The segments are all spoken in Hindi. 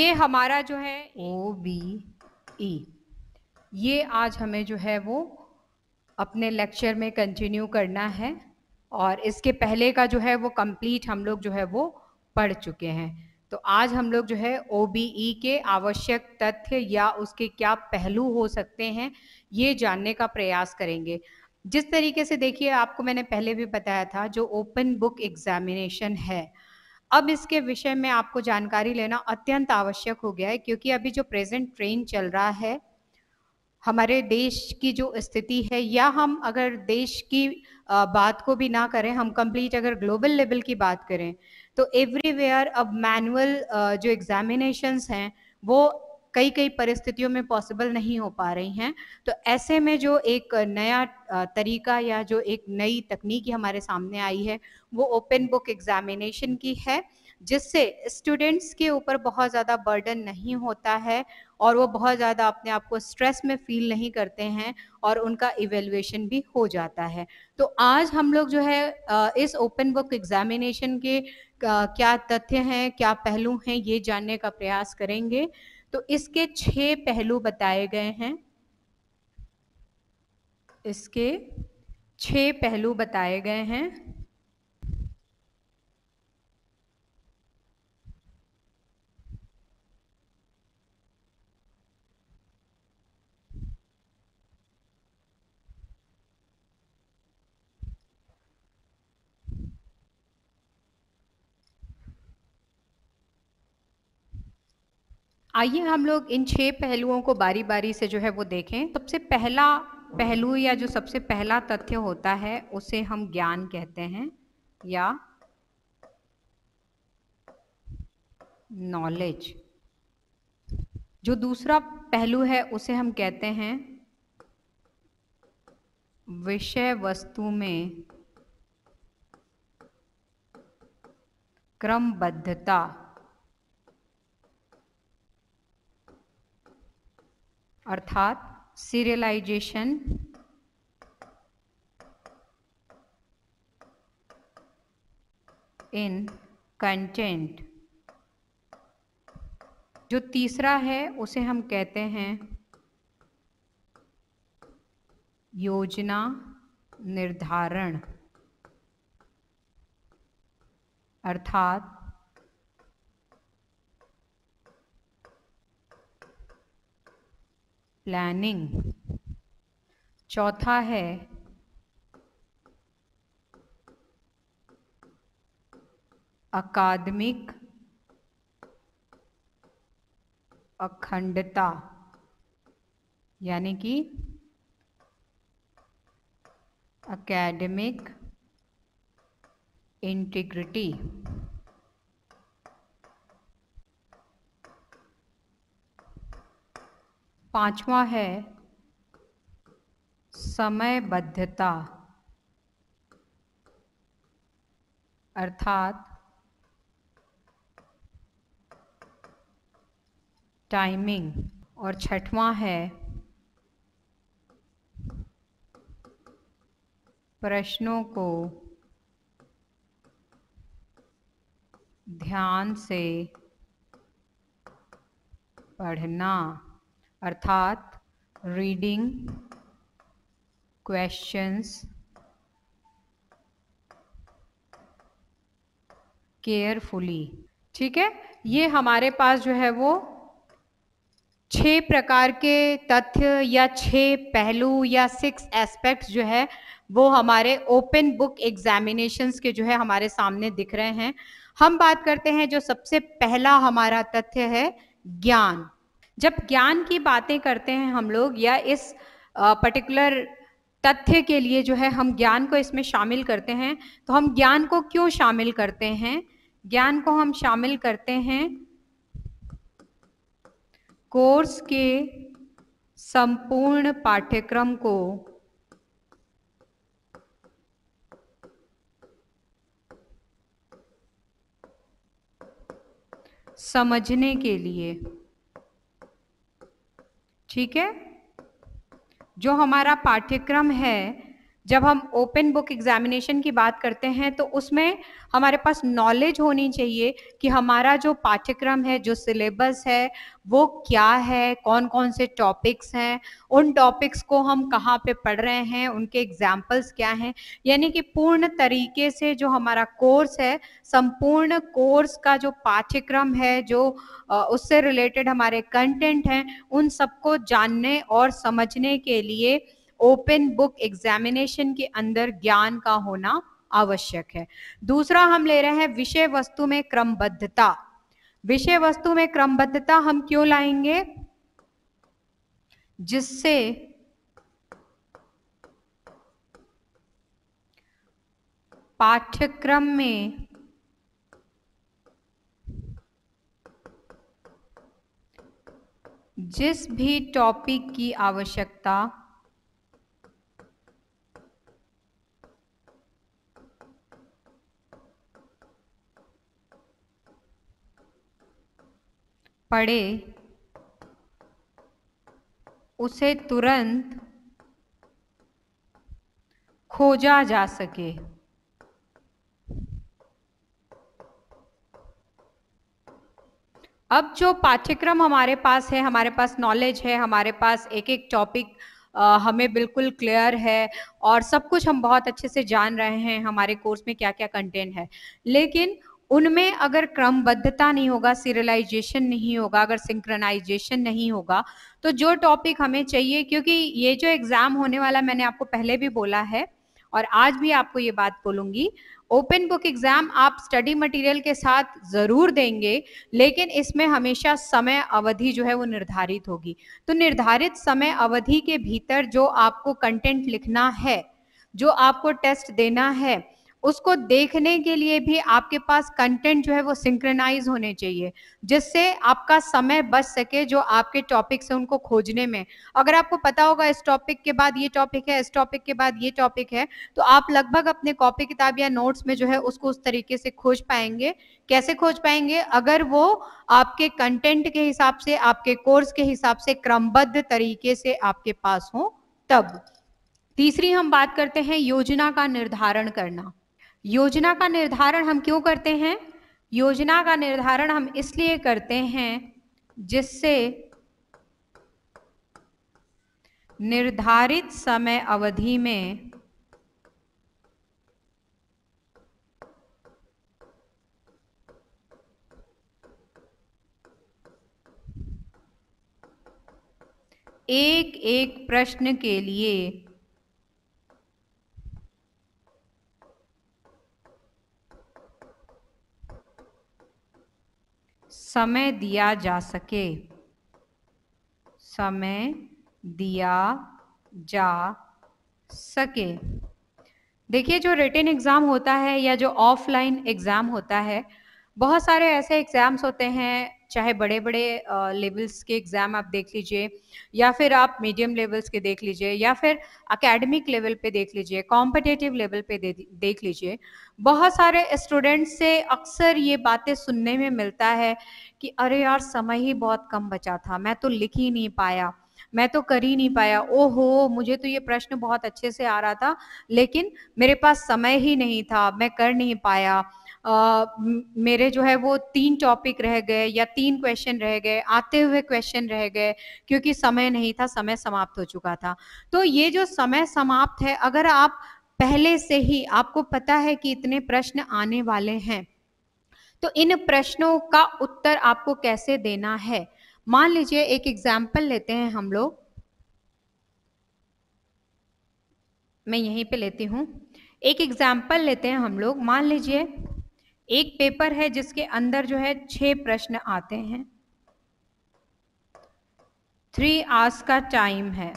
ये हमारा जो है ओ बी ई ये आज हमें जो है वो अपने लेक्चर में कंटिन्यू करना है और इसके पहले का जो है वो कंप्लीट हम लोग जो है वो पढ़ चुके हैं तो आज हम लोग जो है ओ बी ई के आवश्यक तथ्य या उसके क्या पहलू हो सकते हैं ये जानने का प्रयास करेंगे जिस तरीके से देखिए आपको मैंने पहले भी बताया था जो ओपन बुक एग्जामिनेशन है अब इसके विषय में आपको जानकारी लेना अत्यंत आवश्यक हो गया है क्योंकि अभी जो प्रेजेंट ट्रेंड चल रहा है हमारे देश की जो स्थिति है या हम अगर देश की बात को भी ना करें हम कंप्लीट अगर ग्लोबल लेवल की बात करें तो एवरीवेयर अब मैनुअल जो एग्जामिनेशंस हैं वो कई कई परिस्थितियों में पॉसिबल नहीं हो पा रही हैं तो ऐसे में जो एक नया तरीका या जो एक नई तकनीक हमारे सामने आई है वो ओपन बुक एग्जामिनेशन की है जिससे स्टूडेंट्स के ऊपर बहुत ज़्यादा बर्डन नहीं होता है और वो बहुत ज़्यादा अपने आप को स्ट्रेस में फील नहीं करते हैं और उनका इवेल्युएशन भी हो जाता है तो आज हम लोग जो है इस ओपन बुक एग्जामिनेशन के क्या तथ्य हैं क्या पहलू हैं ये जानने का प्रयास करेंगे तो इसके छह पहलू बताए गए हैं इसके छह पहलू बताए गए हैं आइए हम लोग इन छह पहलुओं को बारी बारी से जो है वो देखें सबसे पहला पहलू या जो सबसे पहला तथ्य होता है उसे हम ज्ञान कहते हैं या नॉलेज जो दूसरा पहलू है उसे हम कहते हैं विषय वस्तु में क्रमबद्धता अर्थात सीरियलाइजेशन इन कंटेंट जो तीसरा है उसे हम कहते हैं योजना निर्धारण अर्थात प्लानिंग चौथा है अकादमिक अखंडता यानी कि अकेडमिक इंटीग्रिटी पांचवा है समयबद्धता अर्थात टाइमिंग और छठवां है प्रश्नों को ध्यान से पढ़ना अर्थात रीडिंग क्वेश्चंस केयरफुली ठीक है ये हमारे पास जो है वो छह प्रकार के तथ्य या छह पहलू या सिक्स एस्पेक्ट्स जो है वो हमारे ओपन बुक एग्जामिनेशंस के जो है हमारे सामने दिख रहे हैं हम बात करते हैं जो सबसे पहला हमारा तथ्य है ज्ञान जब ज्ञान की बातें करते हैं हम लोग या इस पर्टिकुलर तथ्य के लिए जो है हम ज्ञान को इसमें शामिल करते हैं तो हम ज्ञान को क्यों शामिल करते हैं ज्ञान को हम शामिल करते हैं कोर्स के संपूर्ण पाठ्यक्रम को समझने के लिए ठीक है जो हमारा पाठ्यक्रम है जब हम ओपन बुक एग्जामिनेशन की बात करते हैं तो उसमें हमारे पास नॉलेज होनी चाहिए कि हमारा जो पाठ्यक्रम है जो सिलेबस है वो क्या है कौन कौन से टॉपिक्स हैं उन टॉपिक्स को हम कहाँ पे पढ़ रहे हैं उनके एग्जाम्पल्स क्या हैं यानी कि पूर्ण तरीके से जो हमारा कोर्स है संपूर्ण कोर्स का जो पाठ्यक्रम है जो उससे रिलेटेड हमारे कंटेंट हैं उन सबको जानने और समझने के लिए ओपन बुक एग्जामिनेशन के अंदर ज्ञान का होना आवश्यक है दूसरा हम ले रहे हैं विषय वस्तु में क्रमबद्धता विषय वस्तु में क्रमबद्धता हम क्यों लाएंगे जिससे पाठ्यक्रम में जिस भी टॉपिक की आवश्यकता पड़े उसे तुरंत खोजा जा सके अब जो पाठ्यक्रम हमारे पास है हमारे पास नॉलेज है हमारे पास एक एक टॉपिक हमें बिल्कुल क्लियर है और सब कुछ हम बहुत अच्छे से जान रहे हैं हमारे कोर्स में क्या क्या कंटेंट है लेकिन उनमें अगर क्रमबद्धता नहीं होगा सीरियलाइजेशन नहीं होगा अगर सिंक्रनाइजेशन नहीं होगा तो जो टॉपिक हमें चाहिए क्योंकि ये जो एग्ज़ाम होने वाला मैंने आपको पहले भी बोला है और आज भी आपको ये बात बोलूंगी ओपन बुक एग्जाम आप स्टडी मटेरियल के साथ जरूर देंगे लेकिन इसमें हमेशा समय अवधि जो है वो निर्धारित होगी तो निर्धारित समय अवधि के भीतर जो आपको कंटेंट लिखना है जो आपको टेस्ट देना है उसको देखने के लिए भी आपके पास कंटेंट जो है वो सिंक्रनाइज होने चाहिए जिससे आपका समय बच सके जो आपके टॉपिक से उनको खोजने में अगर आपको पता होगा इस टॉपिक के बाद ये टॉपिक है इस टॉपिक के बाद ये टॉपिक है तो आप लगभग अपने कॉपी किताब या नोट्स में जो है उसको उस तरीके से खोज पाएंगे कैसे खोज पाएंगे अगर वो आपके कंटेंट के हिसाब से आपके कोर्स के हिसाब से क्रमबद्ध तरीके से आपके पास हो तब तीसरी हम बात करते हैं योजना का निर्धारण करना योजना का निर्धारण हम क्यों करते हैं योजना का निर्धारण हम इसलिए करते हैं जिससे निर्धारित समय अवधि में एक एक प्रश्न के लिए समय दिया जा सके समय दिया जा सके देखिए जो रिटर्न एग्ज़ाम होता है या जो ऑफलाइन एग्ज़ाम होता है बहुत सारे ऐसे एग्ज़ाम्स होते हैं चाहे बड़े बड़े लेवल्स के एग्ज़ाम आप देख लीजिए या फिर आप मीडियम लेवल्स के देख लीजिए या फिर एकेडमिक लेवल पे देख लीजिए कॉम्पिटेटिव लेवल पे दे, देख लीजिए बहुत सारे स्टूडेंट्स से अक्सर ये बातें सुनने में मिलता है कि अरे यार समय ही बहुत कम बचा था मैं तो लिख ही नहीं पाया मैं तो कर ही नहीं पाया ओहो मुझे तो ये प्रश्न बहुत अच्छे से आ रहा था लेकिन मेरे पास समय ही नहीं था मैं कर नहीं पाया आ, मेरे जो है वो तीन टॉपिक रह गए या तीन क्वेश्चन रह गए आते हुए क्वेश्चन रह गए क्योंकि समय नहीं था समय समाप्त हो चुका था तो ये जो समय समाप्त है अगर आप पहले से ही आपको पता है कि इतने प्रश्न आने वाले हैं तो इन प्रश्नों का उत्तर आपको कैसे देना है मान लीजिए एक एग्जाम्पल लेते हैं हम लोग मैं यहीं पे लेती हूँ एक एग्जाम्पल लेते हैं हम लोग मान लीजिए एक पेपर है जिसके अंदर जो है छह प्रश्न आते हैं थ्री आस का टाइम है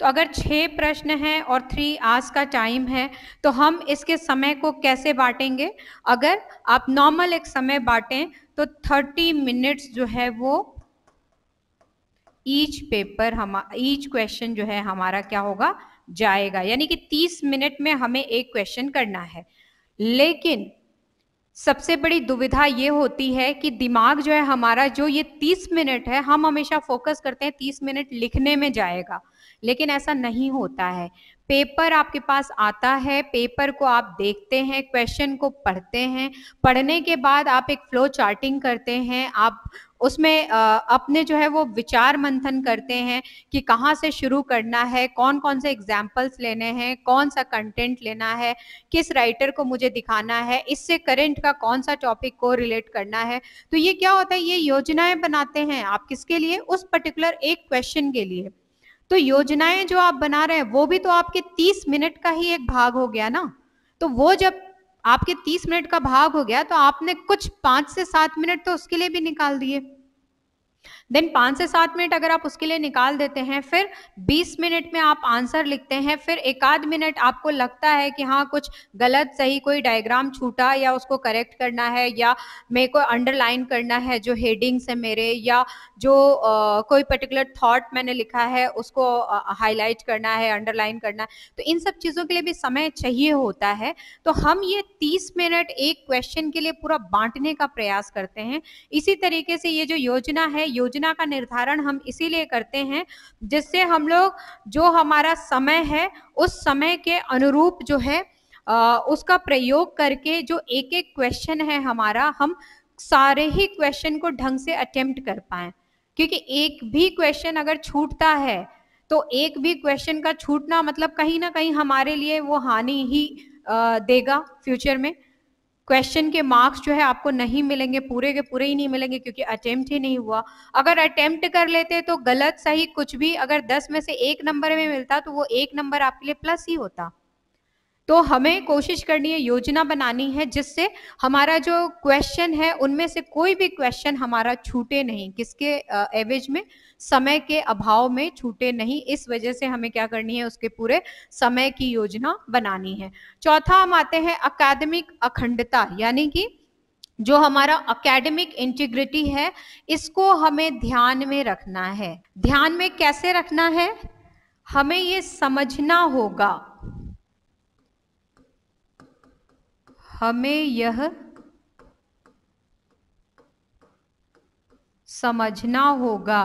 तो अगर छह प्रश्न हैं और थ्री आस का टाइम है तो हम इसके समय को कैसे बांटेंगे अगर आप नॉर्मल एक समय बांटें तो थर्टी मिनट्स जो है वो ईच पेपर हम ईच क्वेश्चन जो है हमारा क्या होगा जाएगा यानी कि तीस मिनट में हमें एक क्वेश्चन करना है लेकिन सबसे बड़ी दुविधा ये होती है कि दिमाग जो है हमारा जो ये तीस मिनट है हम हमेशा फोकस करते हैं तीस मिनट लिखने में जाएगा लेकिन ऐसा नहीं होता है पेपर आपके पास आता है पेपर को आप देखते हैं क्वेश्चन को पढ़ते हैं पढ़ने के बाद आप एक फ्लो चार्टिंग करते हैं आप उसमें अपने जो है वो विचार मंथन करते हैं कि कहाँ से शुरू करना है कौन कौन से एग्जाम्पल्स लेने हैं कौन सा कंटेंट लेना है किस राइटर को मुझे दिखाना है इससे करंट का कौन सा टॉपिक को रिलेट करना है तो ये क्या होता है ये योजनाएं बनाते हैं आप किसके लिए उस पर्टिकुलर एक क्वेश्चन के लिए तो योजनाएं जो आप बना रहे हैं वो भी तो आपके 30 मिनट का ही एक भाग हो गया ना तो वो जब आपके 30 मिनट का भाग हो गया तो आपने कुछ पांच से सात मिनट तो उसके लिए भी निकाल दिए देन पाँच से सात मिनट अगर आप उसके लिए निकाल देते हैं फिर बीस मिनट में आप आंसर लिखते हैं फिर एक आध मिनट आपको लगता है कि हाँ कुछ गलत सही कोई डायग्राम छूटा या उसको करेक्ट करना है या मेरे को अंडरलाइन करना है जो हेडिंग्स है मेरे या जो आ, कोई पर्टिकुलर थॉट मैंने लिखा है उसको हाईलाइट करना है अंडरलाइन करना है तो इन सब चीज़ों के लिए भी समय चाहिए होता है तो हम ये तीस मिनट एक क्वेश्चन के लिए पूरा बांटने का प्रयास करते हैं इसी तरीके से ये जो योजना है योजना का निर्धारण हम इसीलिए करते हैं जिससे हम लोग जो हमारा समय है उस समय के अनुरूप जो है आ, उसका प्रयोग करके जो एक एक क्वेश्चन है हमारा हम सारे ही क्वेश्चन को ढंग से अटेम्प्ट कर पाए क्योंकि एक भी क्वेश्चन अगर छूटता है तो एक भी क्वेश्चन का छूटना मतलब कहीं ना कहीं हमारे लिए वो हानि ही देगा फ्यूचर में क्वेश्चन के मार्क्स जो है आपको नहीं मिलेंगे पूरे के पूरे ही नहीं मिलेंगे क्योंकि अटेम्प्ट ही नहीं हुआ अगर अटेम्प्ट कर लेते तो गलत सही कुछ भी अगर दस में से एक नंबर में मिलता तो वो एक नंबर आपके लिए प्लस ही होता तो हमें कोशिश करनी है योजना बनानी है जिससे हमारा जो क्वेश्चन है उनमें से कोई भी क्वेश्चन हमारा छूटे नहीं किसके एवरेज में समय के अभाव में छूटे नहीं इस वजह से हमें क्या करनी है उसके पूरे समय की योजना बनानी है चौथा हम आते हैं अकादमिक अखंडता यानी कि जो हमारा एकेडमिक इंटीग्रिटी है इसको हमें ध्यान में रखना है ध्यान में कैसे रखना है हमें ये समझना होगा हमें यह समझना होगा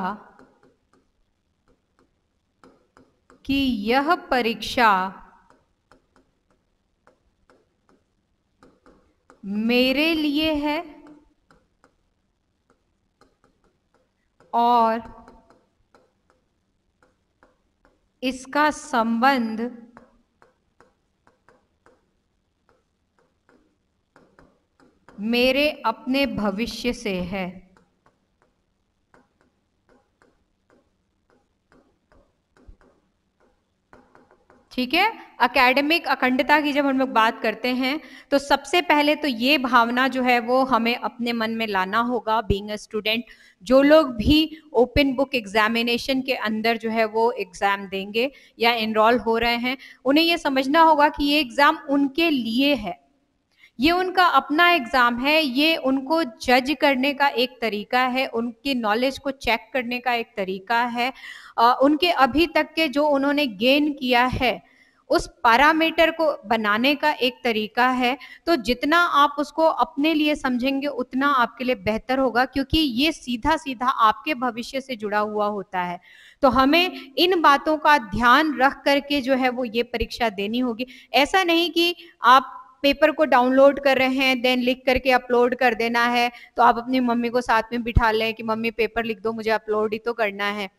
कि यह परीक्षा मेरे लिए है और इसका संबंध मेरे अपने भविष्य से है ठीक है अकेडमिक अखंडता की जब हम लोग बात करते हैं तो सबसे पहले तो ये भावना जो है वो हमें अपने मन में लाना होगा बीइंग अ स्टूडेंट जो लोग भी ओपन बुक एग्जामिनेशन के अंदर जो है वो एग्ज़ाम देंगे या इनरोल हो रहे हैं उन्हें ये समझना होगा कि ये एग्ज़ाम उनके लिए है ये उनका अपना एग्ज़ाम है ये उनको जज करने का एक तरीका है उनके नॉलेज को चेक करने का एक तरीका है उनके अभी तक के जो उन्होंने गेन किया है उस पैरामीटर को बनाने का एक तरीका है तो जितना आप उसको अपने लिए समझेंगे उतना आपके लिए बेहतर होगा क्योंकि ये सीधा सीधा आपके भविष्य से जुड़ा हुआ होता है तो हमें इन बातों का ध्यान रख करके जो है वो ये परीक्षा देनी होगी ऐसा नहीं कि आप पेपर को डाउनलोड कर रहे हैं देन लिख करके अपलोड कर देना है तो आप अपनी मम्मी को साथ में बिठा लें कि मम्मी पेपर लिख दो मुझे अपलोड ही तो करना है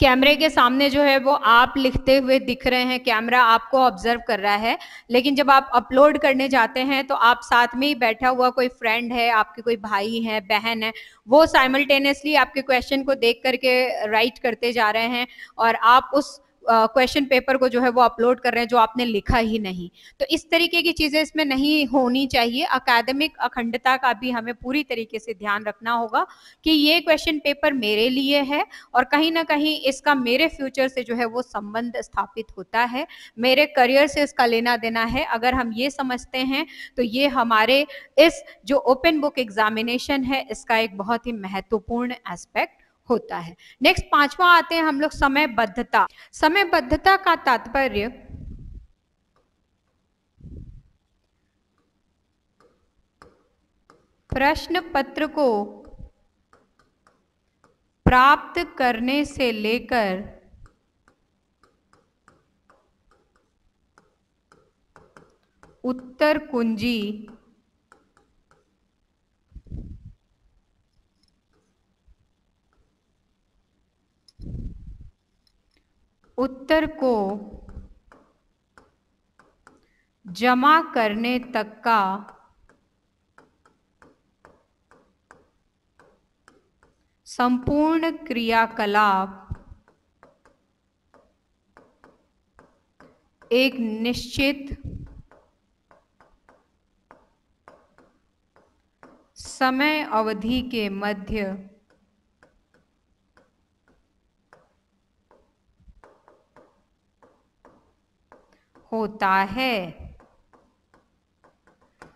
कैमरे के सामने जो है वो आप लिखते हुए दिख रहे हैं कैमरा आपको ऑब्जर्व कर रहा है लेकिन जब आप अपलोड करने जाते हैं तो आप साथ में ही बैठा हुआ कोई फ्रेंड है आपके कोई भाई है बहन है वो साइमल्टेनियसली आपके क्वेश्चन को देख करके राइट करते जा रहे हैं और आप उस क्वेश्चन पेपर को जो है वो अपलोड कर रहे हैं जो आपने लिखा ही नहीं तो इस तरीके की चीज़ें इसमें नहीं होनी चाहिए अकादमिक अखंडता का भी हमें पूरी तरीके से ध्यान रखना होगा कि ये क्वेश्चन पेपर मेरे लिए है और कहीं ना कहीं इसका मेरे फ्यूचर से जो है वो संबंध स्थापित होता है मेरे करियर से इसका लेना देना है अगर हम ये समझते हैं तो ये हमारे इस जो ओपन बुक एग्जामिनेशन है इसका एक बहुत ही महत्वपूर्ण एस्पेक्ट होता है नेक्स्ट पांचवा आते हैं हम लोग समयबद्धता समयबद्धता का तात्पर्य प्रश्न पत्र को प्राप्त करने से लेकर उत्तर कुंजी उत्तर को जमा करने तक का संपूर्ण क्रियाकलाप एक निश्चित समय अवधि के मध्य होता है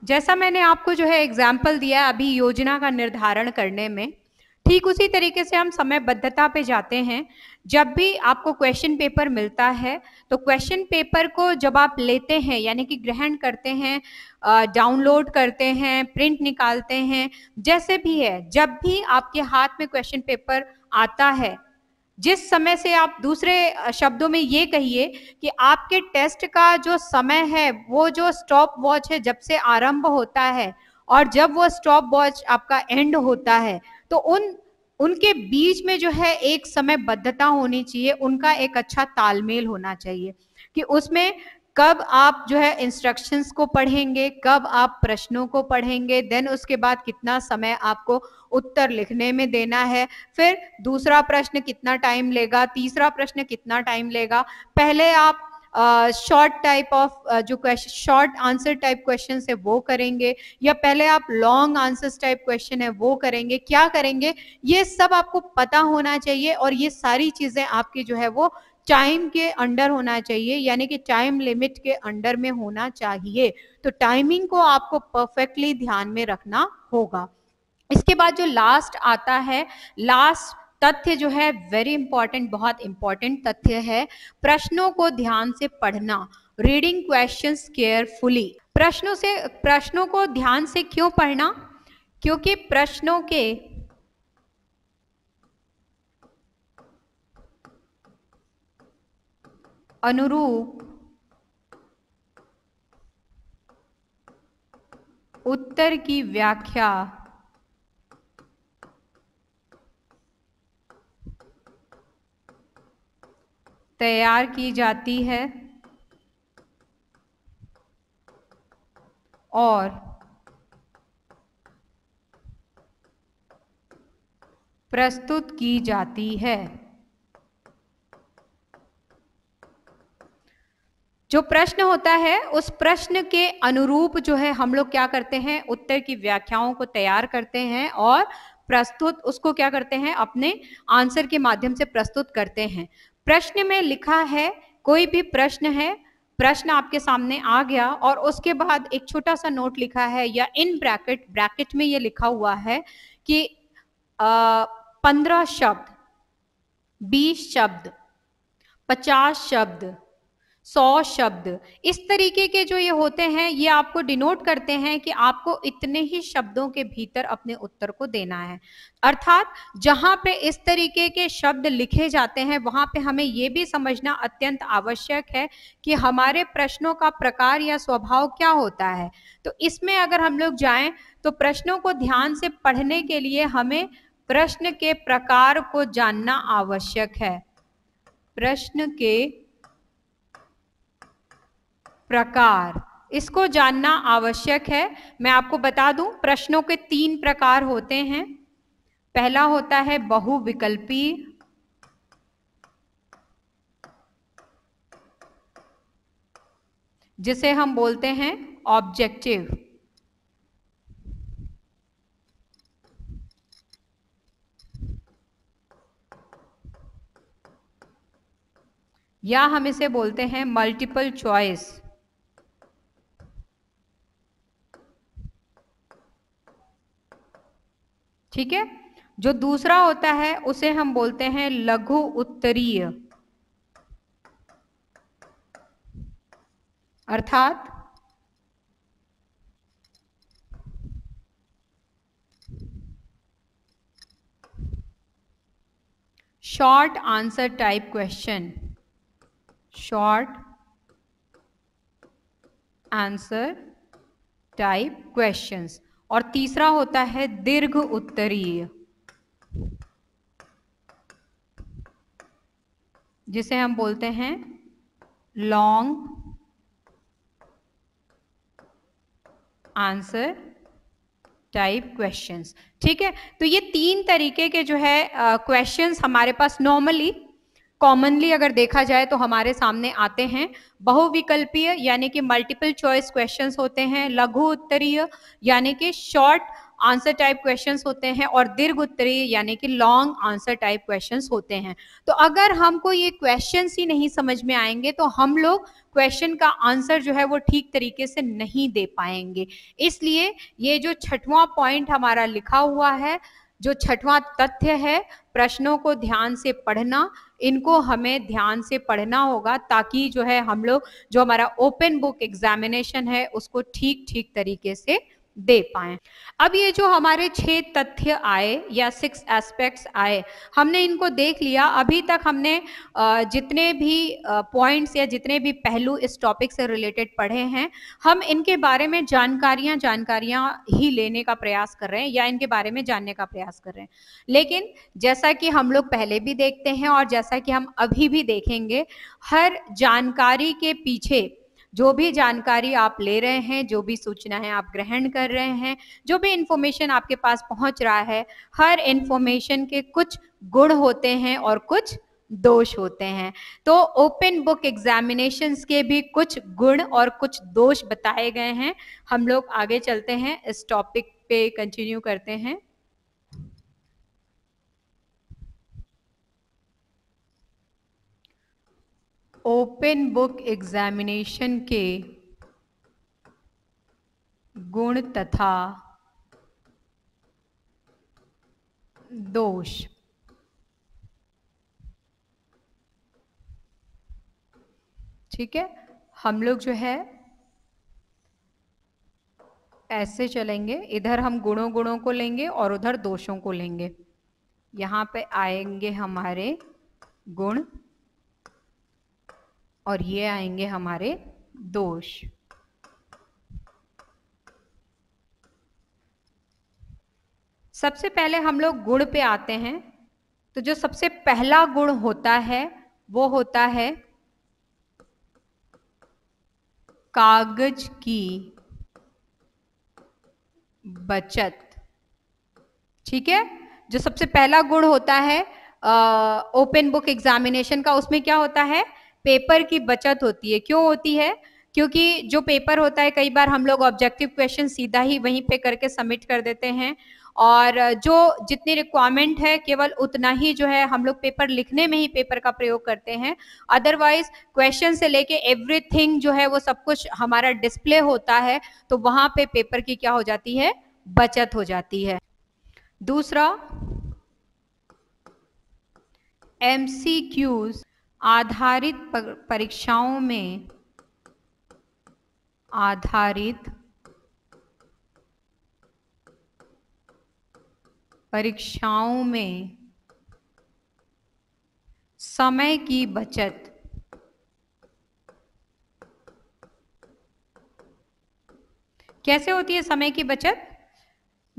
जैसा मैंने आपको जो है एग्जाम्पल दिया अभी योजना का निर्धारण करने में ठीक उसी तरीके से हम समयबद्धता पे जाते हैं जब भी आपको क्वेश्चन पेपर मिलता है तो क्वेश्चन पेपर को जब आप लेते हैं यानी कि ग्रहण करते हैं डाउनलोड करते हैं प्रिंट निकालते हैं जैसे भी है जब भी आपके हाथ में क्वेश्चन पेपर आता है जिस समय से आप दूसरे शब्दों में ये कहिए कि आपके टेस्ट का जो समय है वो जो स्टॉप वॉच है जब से आरंभ होता है और जब वो स्टॉप वॉच आपका एंड होता है तो उन उनके बीच में जो है एक समय बद्धता होनी चाहिए उनका एक अच्छा तालमेल होना चाहिए कि उसमें कब आप जो है इंस्ट्रक्शंस को पढ़ेंगे कब आप प्रश्नों को पढ़ेंगे देन उसके बाद कितना समय आपको उत्तर लिखने में देना है फिर दूसरा प्रश्न कितना टाइम लेगा तीसरा प्रश्न कितना टाइम लेगा पहले आप शॉर्ट टाइप ऑफ जो question short answer type question है वो करेंगे या पहले आप लॉन्ग आंसर्स टाइप क्वेश्चन है वो करेंगे क्या करेंगे ये सब आपको पता होना चाहिए और ये सारी चीज़ें आपके जो है वो टाइम के अंडर होना चाहिए यानी कि टाइम लिमिट के अंडर में होना चाहिए तो टाइमिंग को आपको परफेक्टली ध्यान में रखना होगा इसके बाद जो लास्ट आता है लास्ट तथ्य जो है वेरी इंपॉर्टेंट बहुत इंपॉर्टेंट तथ्य है प्रश्नों को ध्यान से पढ़ना रीडिंग क्वेश्चन केयरफुली प्रश्नों से प्रश्नों को ध्यान से क्यों पढ़ना क्योंकि प्रश्नों के अनुरूप उत्तर की व्याख्या तैयार की जाती है और प्रस्तुत की जाती है जो प्रश्न होता है उस प्रश्न के अनुरूप जो है हम लोग क्या करते हैं उत्तर की व्याख्याओं को तैयार करते हैं और प्रस्तुत उसको क्या करते हैं अपने आंसर के माध्यम से प्रस्तुत करते हैं प्रश्न में लिखा है कोई भी प्रश्न है प्रश्न आपके सामने आ गया और उसके बाद एक छोटा सा नोट लिखा है या इन ब्रैकेट ब्रैकेट में ये लिखा हुआ है कि पंद्रह शब्द बीस शब्द पचास शब्द सौ शब्द इस तरीके के जो ये होते हैं ये आपको डिनोट करते हैं कि आपको इतने ही शब्दों के भीतर अपने उत्तर को देना है अर्थात जहां पे इस तरीके के शब्द लिखे जाते हैं वहां पे हमें ये भी समझना अत्यंत आवश्यक है कि हमारे प्रश्नों का प्रकार या स्वभाव क्या होता है तो इसमें अगर हम लोग जाए तो प्रश्नों को ध्यान से पढ़ने के लिए हमें प्रश्न के प्रकार को जानना आवश्यक है प्रश्न के प्रकार इसको जानना आवश्यक है मैं आपको बता दूं प्रश्नों के तीन प्रकार होते हैं पहला होता है बहुविकल्पी जिसे हम बोलते हैं ऑब्जेक्टिव या हम इसे बोलते हैं मल्टीपल चॉइस ठीक है जो दूसरा होता है उसे हम बोलते हैं लघु उत्तरीय अर्थात short answer type question short answer type questions और तीसरा होता है दीर्घ उत्तरीय जिसे हम बोलते हैं लॉन्ग आंसर टाइप क्वेश्चंस ठीक है तो ये तीन तरीके के जो है क्वेश्चंस uh, हमारे पास नॉर्मली कॉमनली अगर देखा जाए तो हमारे सामने आते हैं बहुविकल्पीय यानी कि मल्टीपल चॉइस क्वेश्चंस होते हैं लघु उत्तरीय यानी कि शॉर्ट आंसर टाइप क्वेश्चंस होते हैं और दीर्घ उत्तरीय यानी कि लॉन्ग आंसर टाइप क्वेश्चंस होते हैं तो अगर हमको ये क्वेश्चंस ही नहीं समझ में आएंगे तो हम लोग क्वेश्चन का आंसर जो है वो ठीक तरीके से नहीं दे पाएंगे इसलिए ये जो छठवां पॉइंट हमारा लिखा हुआ है जो छठवां तथ्य है प्रश्नों को ध्यान से पढ़ना इनको हमें ध्यान से पढ़ना होगा ताकि जो है हम लोग जो हमारा ओपन बुक एग्जामिनेशन है उसको ठीक ठीक तरीके से दे पाए अब ये जो हमारे छह तथ्य आए या सिक्स एस्पेक्ट्स आए हमने इनको देख लिया अभी तक हमने जितने भी पॉइंट्स या जितने भी पहलू इस टॉपिक से रिलेटेड पढ़े हैं हम इनके बारे में जानकारियां जानकारियां ही लेने का प्रयास कर रहे हैं या इनके बारे में जानने का प्रयास कर रहे हैं लेकिन जैसा कि हम लोग पहले भी देखते हैं और जैसा कि हम अभी भी देखेंगे हर जानकारी के पीछे जो भी जानकारी आप ले रहे हैं जो भी सूचनाएं आप ग्रहण कर रहे हैं जो भी इंफॉर्मेशन आपके पास पहुंच रहा है हर इंफॉर्मेशन के कुछ गुण होते हैं और कुछ दोष होते हैं तो ओपन बुक एग्जामिनेशन के भी कुछ गुण और कुछ दोष बताए गए हैं हम लोग आगे चलते हैं इस टॉपिक पे कंटिन्यू करते हैं ओपन बुक एग्जामिनेशन के गुण तथा दोष ठीक है हम लोग जो है ऐसे चलेंगे इधर हम गुणों गुणों को लेंगे और उधर दोषों को लेंगे यहाँ पे आएंगे हमारे गुण और ये आएंगे हमारे दोष सबसे पहले हम लोग गुण पे आते हैं तो जो सबसे पहला गुण होता है वो होता है कागज की बचत ठीक है जो सबसे पहला गुण होता है ओपन बुक एग्जामिनेशन का उसमें क्या होता है पेपर की बचत होती है क्यों होती है क्योंकि जो पेपर होता है कई बार हम लोग ऑब्जेक्टिव क्वेश्चन सीधा ही वहीं पे करके सबमिट कर देते हैं और जो जितनी रिक्वायरमेंट है केवल उतना ही जो है हम लोग पेपर लिखने में ही पेपर का प्रयोग करते हैं अदरवाइज क्वेश्चन से लेके एवरीथिंग जो है वो सब कुछ हमारा डिस्प्ले होता है तो वहाँ पे पेपर की क्या हो जाती है बचत हो जाती है दूसरा एम सी क्यूज़ आधारित परीक्षाओं में आधारित परीक्षाओं में समय की बचत कैसे होती है समय की बचत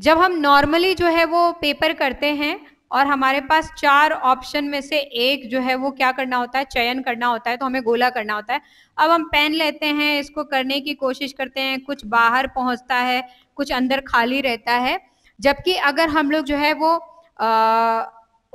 जब हम नॉर्मली जो है वो पेपर करते हैं और हमारे पास चार ऑप्शन में से एक जो है वो क्या करना होता है चयन करना होता है तो हमें गोला करना होता है अब हम पेन लेते हैं इसको करने की कोशिश करते हैं कुछ बाहर पहुंचता है कुछ अंदर खाली रहता है जबकि अगर हम लोग जो है वो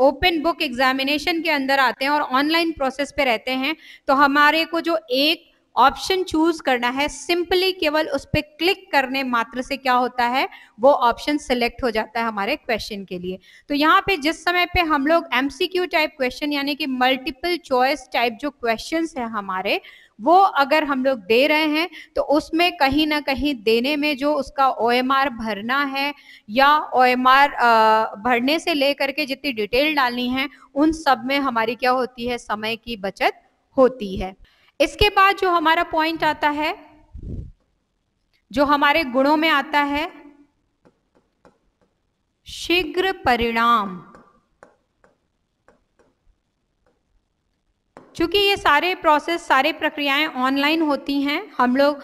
ओपन बुक एग्जामिनेशन के अंदर आते हैं और ऑनलाइन प्रोसेस पे रहते हैं तो हमारे को जो एक ऑप्शन चूज करना है सिंपली केवल उस पर क्लिक करने मात्र से क्या होता है वो ऑप्शन सिलेक्ट हो जाता है हमारे क्वेश्चन के लिए तो यहाँ पे जिस समय पे हम लोग एमसीक्यू टाइप क्वेश्चन यानी कि मल्टीपल चॉइस टाइप जो क्वेश्चन है हमारे वो अगर हम लोग दे रहे हैं तो उसमें कहीं ना कहीं देने में जो उसका ओ भरना है या ओ भरने से लेकर के जितनी डिटेल डालनी है उन सब में हमारी क्या होती है समय की बचत होती है इसके बाद जो हमारा पॉइंट आता है जो हमारे गुणों में आता है शीघ्र परिणाम चूंकि ये सारे प्रोसेस सारे प्रक्रियाएं ऑनलाइन होती हैं हम लोग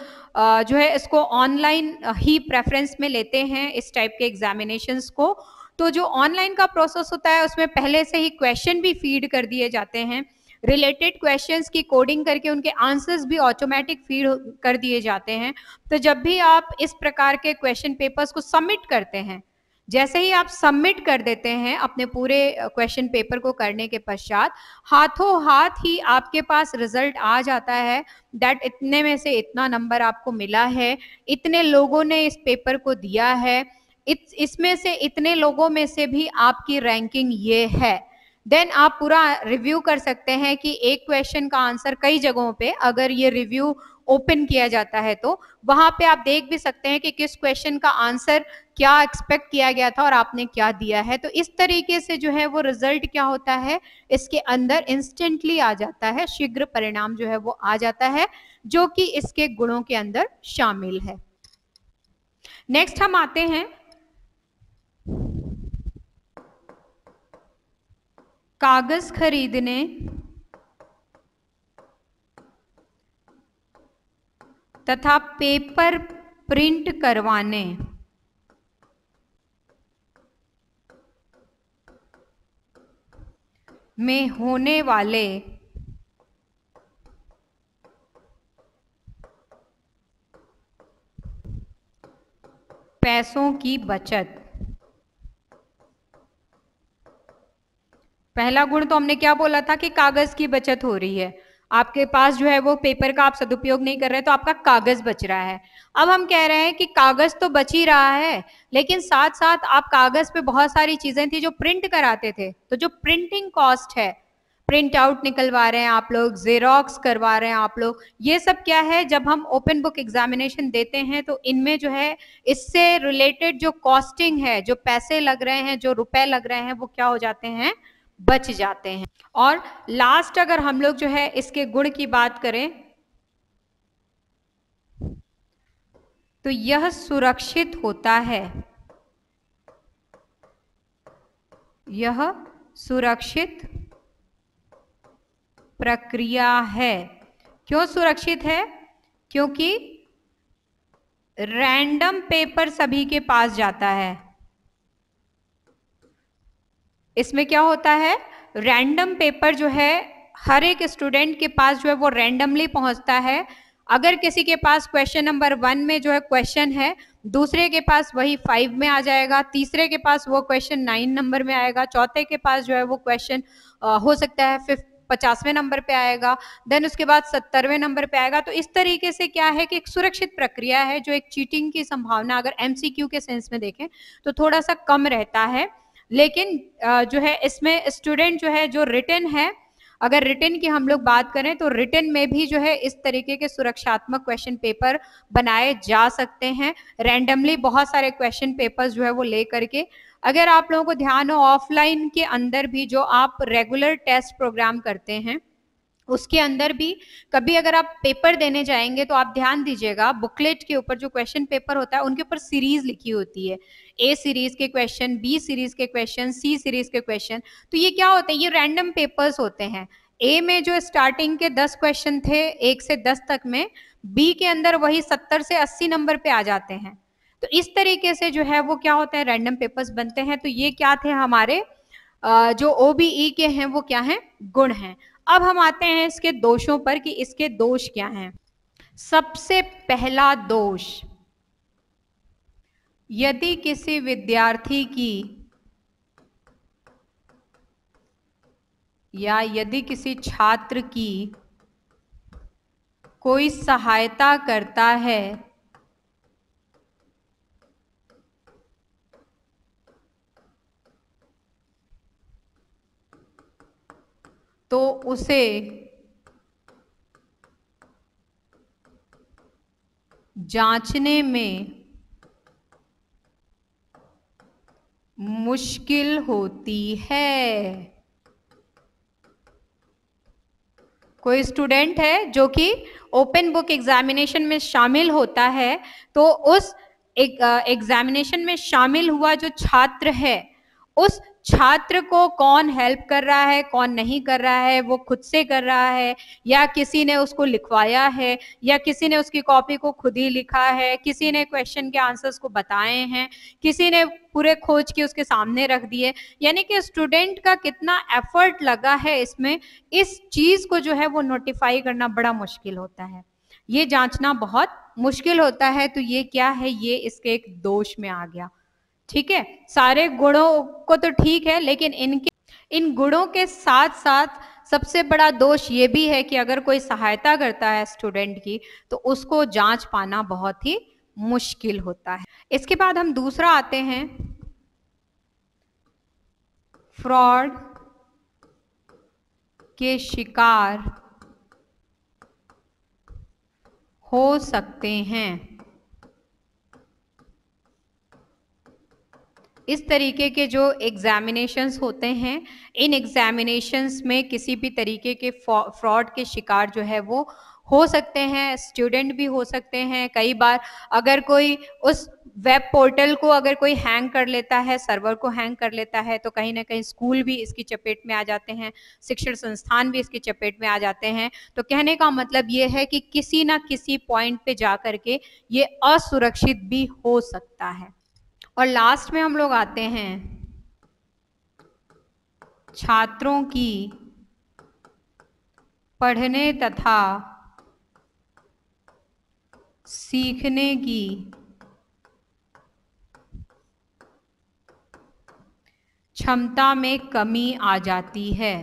जो है इसको ऑनलाइन ही प्रेफरेंस में लेते हैं इस टाइप के एग्जामिनेशन को तो जो ऑनलाइन का प्रोसेस होता है उसमें पहले से ही क्वेश्चन भी फीड कर दिए जाते हैं रिलेटेड क्वेश्चंस की कोडिंग करके उनके आंसर्स भी ऑटोमेटिक फीड कर दिए जाते हैं तो जब भी आप इस प्रकार के क्वेश्चन पेपर्स को सबमिट करते हैं जैसे ही आप सबमिट कर देते हैं अपने पूरे क्वेश्चन पेपर को करने के पश्चात हाथों हाथ ही आपके पास रिजल्ट आ जाता है दैट इतने में से इतना नंबर आपको मिला है इतने लोगों ने इस पेपर को दिया है इसमें से इतने लोगों में से भी आपकी रैंकिंग ये है देन आप पूरा रिव्यू कर सकते हैं कि एक क्वेश्चन का आंसर कई जगहों पे अगर ये रिव्यू ओपन किया जाता है तो वहां पे आप देख भी सकते हैं कि किस क्वेश्चन का आंसर क्या एक्सपेक्ट किया गया था और आपने क्या दिया है तो इस तरीके से जो है वो रिजल्ट क्या होता है इसके अंदर इंस्टेंटली आ जाता है शीघ्र परिणाम जो है वो आ जाता है जो कि इसके गुणों के अंदर शामिल है नेक्स्ट हम आते हैं कागज खरीदने तथा पेपर प्रिंट करवाने में होने वाले पैसों की बचत पहला गुण तो हमने क्या बोला था कि कागज की बचत हो रही है आपके पास जो है वो पेपर का आप सदुपयोग नहीं कर रहे तो आपका कागज बच रहा है अब हम कह रहे हैं कि कागज तो बच ही रहा है लेकिन साथ साथ आप कागज पे बहुत सारी चीजें थी जो प्रिंट कराते थे तो जो प्रिंटिंग कॉस्ट है प्रिंट आउट निकलवा रहे हैं आप लोग जेरोक्स करवा रहे हैं आप लोग ये सब क्या है जब हम ओपन बुक एग्जामिनेशन देते हैं तो इनमें जो है इससे रिलेटेड जो कॉस्टिंग है जो पैसे लग रहे हैं जो रुपए लग रहे हैं वो क्या हो जाते हैं बच जाते हैं और लास्ट अगर हम लोग जो है इसके गुण की बात करें तो यह सुरक्षित होता है यह सुरक्षित प्रक्रिया है क्यों सुरक्षित है क्योंकि रैंडम पेपर सभी के पास जाता है इसमें क्या होता है रैंडम पेपर जो है हर एक स्टूडेंट के पास जो है वो रैंडमली पहुंचता है अगर किसी के पास क्वेश्चन नंबर वन में जो है क्वेश्चन है दूसरे के पास वही फाइव में आ जाएगा तीसरे के पास वो क्वेश्चन नाइन नंबर में आएगा चौथे के पास जो है वो क्वेश्चन हो सकता है फिफ्थ पचासवें नंबर पे आएगा देन उसके बाद सत्तरवें नंबर पे आएगा तो इस तरीके से क्या है कि एक सुरक्षित प्रक्रिया है जो एक चीटिंग की संभावना अगर एमसीक्यू के सेंस में देखें तो थोड़ा सा कम रहता है लेकिन जो है इसमें स्टूडेंट जो है जो रिटर्न है अगर रिटर्न की हम लोग बात करें तो रिटर्न में भी जो है इस तरीके के सुरक्षात्मक क्वेश्चन पेपर बनाए जा सकते हैं रैंडमली बहुत सारे क्वेश्चन पेपर्स जो है वो ले करके अगर आप लोगों को ध्यान हो ऑफलाइन के अंदर भी जो आप रेगुलर टेस्ट प्रोग्राम करते हैं उसके अंदर भी कभी अगर आप पेपर देने जाएंगे तो आप ध्यान दीजिएगा बुकलेट के ऊपर जो क्वेश्चन पेपर होता है उनके ऊपर सीरीज लिखी होती है ए सीरीज के क्वेश्चन बी सीरीज के क्वेश्चन सी सीरीज के क्वेश्चन तो ये क्या होते हैं ये रैंडम पेपर्स होते हैं ए में जो स्टार्टिंग के दस क्वेश्चन थे एक से दस तक में बी के अंदर वही सत्तर से अस्सी नंबर पे आ जाते हैं तो इस तरीके से जो है वो क्या होता है रैंडम पेपर्स बनते हैं तो ये क्या थे हमारे जो ओ e के हैं वो क्या हैं गुण हैं अब हम आते हैं इसके दोषों पर कि इसके दोष क्या हैं सबसे पहला दोष यदि किसी विद्यार्थी की या यदि किसी छात्र की कोई सहायता करता है तो उसे जांचने में मुश्किल होती है कोई स्टूडेंट है जो कि ओपन बुक एग्जामिनेशन में शामिल होता है तो उस एग्जामिनेशन में शामिल हुआ जो छात्र है उस छात्र को कौन हेल्प कर रहा है कौन नहीं कर रहा है वो खुद से कर रहा है या किसी ने उसको लिखवाया है या किसी ने उसकी कॉपी को खुद ही लिखा है किसी ने क्वेश्चन के आंसर्स को बताए हैं किसी ने पूरे खोज के उसके सामने रख दिए यानी कि स्टूडेंट का कितना एफर्ट लगा है इसमें इस चीज़ को जो है वो नोटिफाई करना बड़ा मुश्किल होता है ये जांचना बहुत मुश्किल होता है तो ये क्या है ये इसके एक दोष में आ गया ठीक है सारे गुणों को तो ठीक है लेकिन इनके इन गुणों के साथ साथ सबसे बड़ा दोष ये भी है कि अगर कोई सहायता करता है स्टूडेंट की तो उसको जांच पाना बहुत ही मुश्किल होता है इसके बाद हम दूसरा आते हैं फ्रॉड के शिकार हो सकते हैं इस तरीके के जो एग्जामिनेशंस होते हैं इन एग्जामिनेशंस में किसी भी तरीके के फ्रॉड के शिकार जो है वो हो सकते हैं स्टूडेंट भी हो सकते हैं कई बार अगर कोई उस वेब पोर्टल को अगर कोई हैंग कर लेता है सर्वर को हैंग कर लेता है तो कहीं ना कहीं स्कूल भी इसकी चपेट में आ जाते हैं शिक्षण संस्थान भी इसकी चपेट में आ जाते हैं तो कहने का मतलब ये है कि किसी ना किसी पॉइंट पे जा करके ये असुरक्षित भी हो सकता है और लास्ट में हम लोग आते हैं छात्रों की पढ़ने तथा सीखने की क्षमता में कमी आ जाती है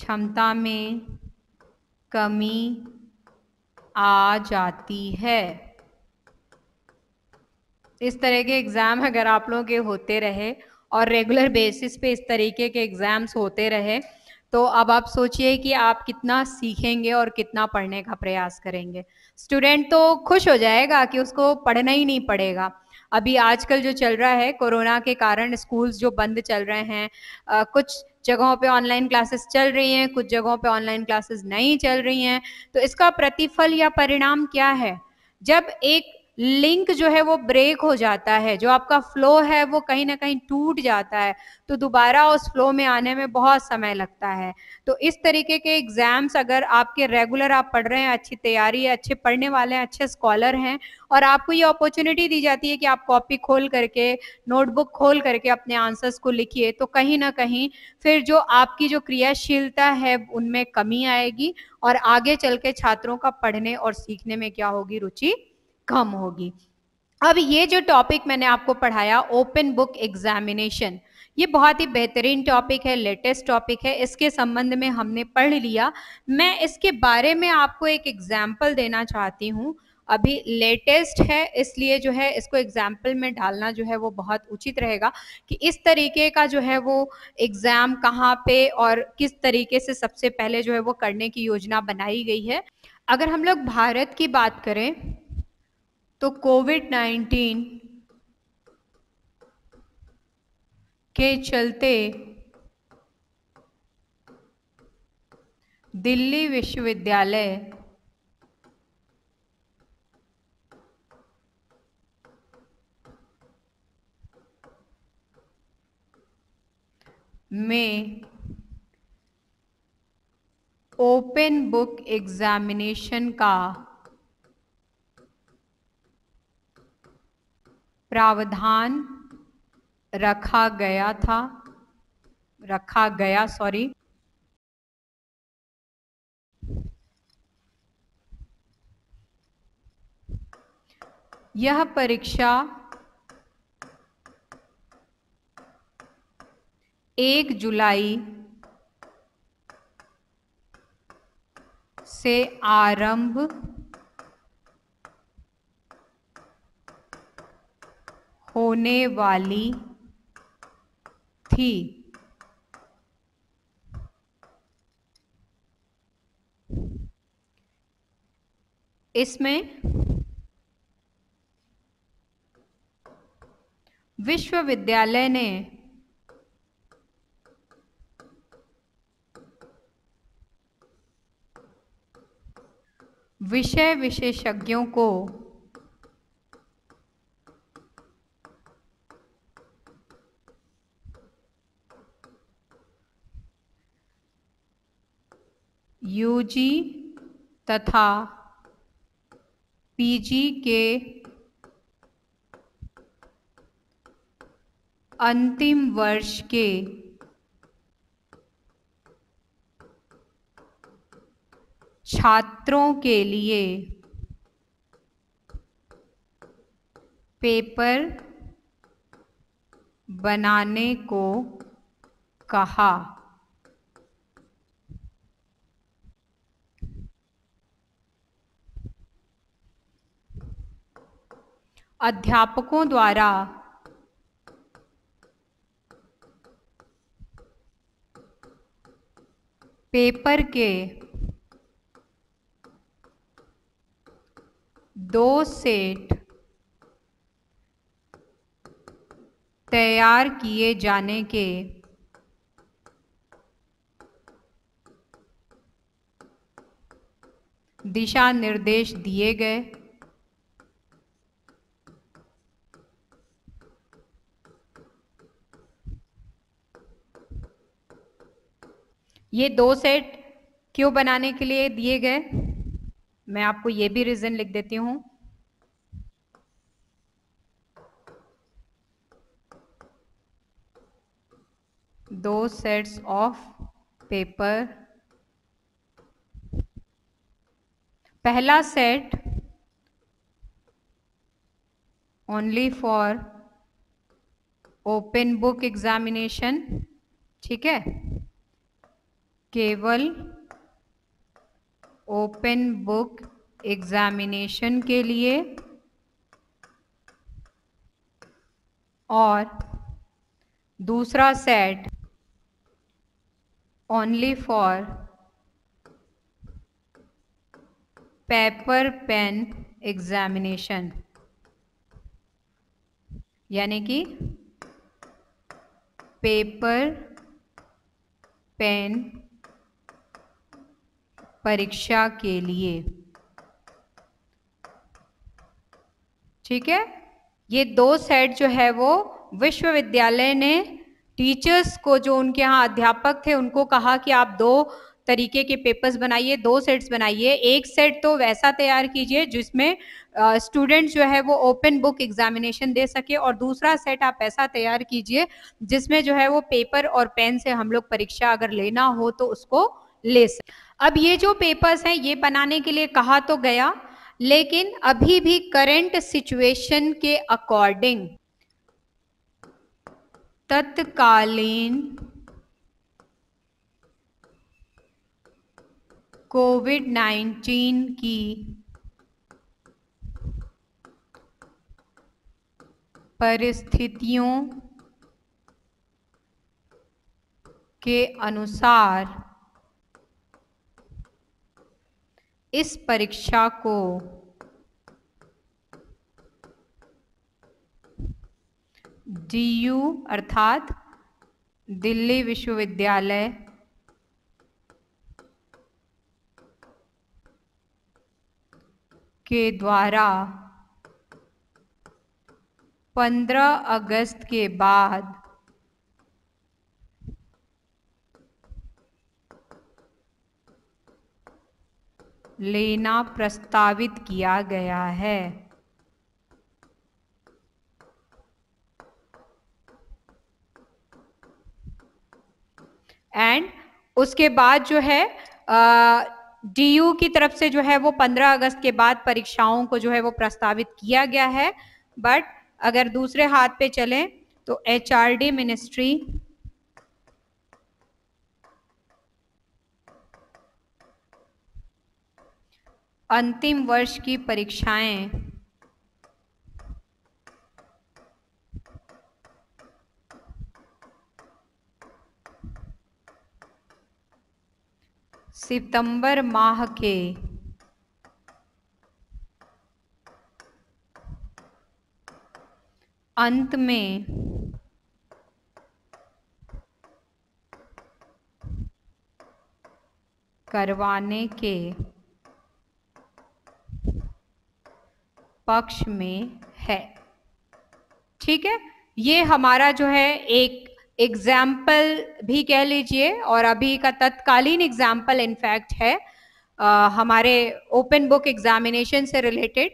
क्षमता में कमी आ जाती है इस तरह के एग्ज़ाम अगर आप लोगों के होते रहे और रेगुलर बेसिस पे इस तरीके के एग्ज़ाम्स होते रहे तो अब आप सोचिए कि आप कितना सीखेंगे और कितना पढ़ने का प्रयास करेंगे स्टूडेंट तो खुश हो जाएगा कि उसको पढ़ना ही नहीं पड़ेगा अभी आजकल जो चल रहा है कोरोना के कारण स्कूल्स जो बंद चल रहे हैं आ, कुछ जगहों पे ऑनलाइन क्लासेस चल रही हैं कुछ जगहों पे ऑनलाइन क्लासेस नहीं चल रही हैं तो इसका प्रतिफल या परिणाम क्या है जब एक लिंक जो है वो ब्रेक हो जाता है जो आपका फ्लो है वो कहीं ना कहीं टूट जाता है तो दोबारा उस फ्लो में आने में बहुत समय लगता है तो इस तरीके के एग्ज़ाम्स अगर आपके रेगुलर आप पढ़ रहे हैं अच्छी तैयारी है अच्छे पढ़ने वाले हैं अच्छे स्कॉलर हैं और आपको ये अपॉर्चुनिटी दी जाती है कि आप कॉपी खोल करके नोटबुक खोल करके अपने आंसर्स को लिखिए तो कहीं ना कहीं फिर जो आपकी जो क्रियाशीलता है उनमें कमी आएगी और आगे चल के छात्रों का पढ़ने और सीखने में क्या होगी रुचि कम होगी अब ये जो टॉपिक मैंने आपको पढ़ाया ओपन बुक एग्जामिनेशन ये बहुत ही बेहतरीन टॉपिक है लेटेस्ट टॉपिक है इसके संबंध में हमने पढ़ लिया मैं इसके बारे में आपको एक एग्जाम्पल देना चाहती हूँ अभी लेटेस्ट है इसलिए जो है इसको एग्जाम्पल में डालना जो है वो बहुत उचित रहेगा कि इस तरीके का जो है वो एग्ज़ाम कहाँ पे और किस तरीके से सबसे पहले जो है वो करने की योजना बनाई गई है अगर हम लोग भारत की बात करें तो कोविड नाइन्टीन के चलते दिल्ली विश्वविद्यालय में ओपन बुक एग्जामिनेशन का प्रावधान रखा गया था रखा गया सॉरी यह परीक्षा एक जुलाई से आरंभ होने वाली थी इसमें विश्वविद्यालय ने विषय विशेषज्ञों को यूजी तथा पीजी के अंतिम वर्ष के छात्रों के लिए पेपर बनाने को कहा अध्यापकों द्वारा पेपर के दो सेट तैयार किए जाने के दिशा निर्देश दिए गए ये दो सेट क्यों बनाने के लिए दिए गए मैं आपको ये भी रीज़न लिख देती हूं दो सेट्स ऑफ पेपर पहला set only for open book examination ठीक है केवल ओपन बुक एग्जामिनेशन के लिए और दूसरा set only for paper pen examination यानी कि पेपर पेन परीक्षा के लिए ठीक है ये दो सेट जो है वो विश्वविद्यालय ने टीचर्स को जो उनके यहाँ अध्यापक थे उनको कहा कि आप दो तरीके के पेपर्स बनाइए दो सेट्स बनाइए एक सेट तो वैसा तैयार कीजिए जिसमें स्टूडेंट जो है वो ओपन बुक एग्जामिनेशन दे सके और दूसरा सेट आप ऐसा तैयार कीजिए जिसमें जो है वो पेपर और पेन से हम लोग परीक्षा अगर लेना हो तो उसको ले सकें अब ये जो पेपर्स हैं ये बनाने के लिए कहा तो गया लेकिन अभी भी करंट सिचुएशन के अकॉर्डिंग तत्कालीन कोविड 19 की परिस्थितियों के अनुसार इस परीक्षा को डीयू अर्थात दिल्ली विश्वविद्यालय के द्वारा 15 अगस्त के बाद लेना प्रस्तावित किया गया है एंड उसके बाद जो है डी यू की तरफ से जो है वो 15 अगस्त के बाद परीक्षाओं को जो है वो प्रस्तावित किया गया है बट अगर दूसरे हाथ पे चलें तो एचआरडी मिनिस्ट्री अंतिम वर्ष की परीक्षाएं सितंबर माह के अंत में करवाने के पक्ष में है ठीक है ये हमारा जो है एक एग्जाम्पल भी कह लीजिए और अभी का तत्कालीन एग्जाम्पल इनफैक्ट है आ, हमारे ओपन बुक एग्जामिनेशन से रिलेटेड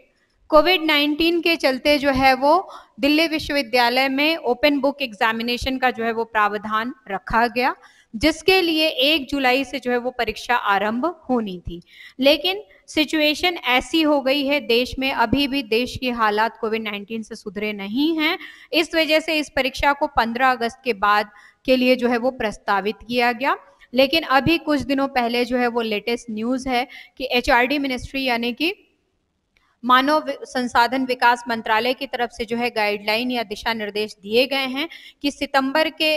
कोविड 19 के चलते जो है वो दिल्ली विश्वविद्यालय में ओपन बुक एग्जामिनेशन का जो है वो प्रावधान रखा गया जिसके लिए एक जुलाई से जो है वो परीक्षा आरंभ होनी थी लेकिन सिचुएशन ऐसी हो गई है देश में अभी भी देश के हालात कोविड 19 से सुधरे नहीं हैं इस वजह से इस परीक्षा को 15 अगस्त के बाद के लिए जो है वो प्रस्तावित किया गया लेकिन अभी कुछ दिनों पहले जो है वो लेटेस्ट न्यूज़ है कि एच मिनिस्ट्री यानी कि मानव संसाधन विकास मंत्रालय की तरफ से जो है गाइडलाइन या दिशा निर्देश दिए गए हैं कि सितंबर के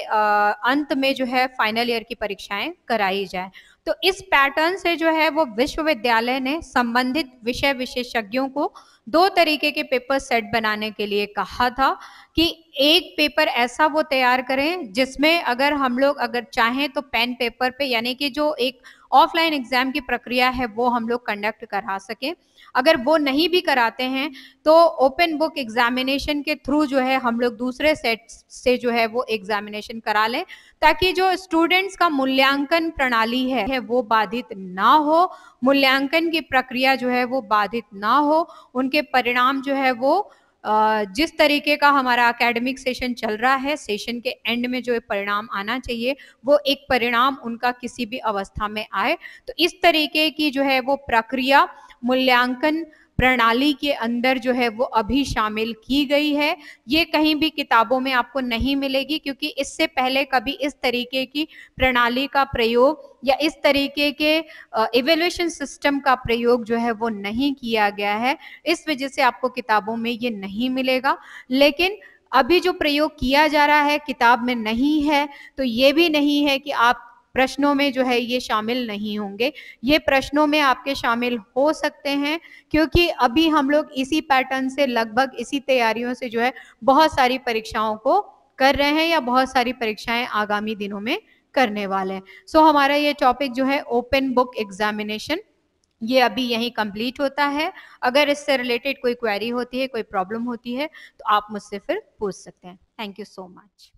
अंत में जो है फाइनल ईयर की परीक्षाएं कराई जाए तो इस पैटर्न से जो है वो विश्वविद्यालय ने संबंधित विषय विशेषज्ञों को दो तरीके के पेपर सेट बनाने के लिए कहा था कि एक पेपर ऐसा वो तैयार करें जिसमें अगर हम लोग अगर चाहें तो पेन पेपर पे यानी कि जो एक ऑफलाइन एग्जाम की प्रक्रिया है वो हम लोग कंडक्ट करा सकें अगर वो नहीं भी कराते हैं तो ओपन बुक एग्जामिनेशन के थ्रू जो है हम लोग दूसरे सेट से जो है वो एग्जामिनेशन करा लें ताकि जो स्टूडेंट्स का मूल्यांकन प्रणाली है वो बाधित ना हो मूल्यांकन की प्रक्रिया जो है वो बाधित ना हो उनके परिणाम जो है वो जिस तरीके का हमारा एकेडमिक सेशन चल रहा है सेशन के एंड में जो परिणाम आना चाहिए वो एक परिणाम उनका किसी भी अवस्था में आए तो इस तरीके की जो है वो प्रक्रिया मूल्यांकन प्रणाली के अंदर जो है वो अभी शामिल की गई है ये कहीं भी किताबों में आपको नहीं मिलेगी क्योंकि इससे पहले कभी इस तरीके की प्रणाली का प्रयोग या इस तरीके के इवेल्युएशन सिस्टम का प्रयोग जो है वो नहीं किया गया है इस वजह से आपको किताबों में ये नहीं मिलेगा लेकिन अभी जो प्रयोग किया जा रहा है किताब में नहीं है तो ये भी नहीं है कि आप प्रश्नों में जो है ये शामिल नहीं होंगे ये प्रश्नों में आपके शामिल हो सकते हैं क्योंकि अभी हम लोग इसी पैटर्न से लगभग इसी तैयारियों से जो है बहुत सारी परीक्षाओं को कर रहे हैं या बहुत सारी परीक्षाएं आगामी दिनों में करने वाले हैं सो so, हमारा ये टॉपिक जो है ओपन बुक एग्जामिनेशन ये अभी यहीं कंप्लीट होता है अगर इससे रिलेटेड कोई क्वेरी होती है कोई प्रॉब्लम होती है तो आप मुझसे फिर पूछ सकते हैं थैंक यू सो मच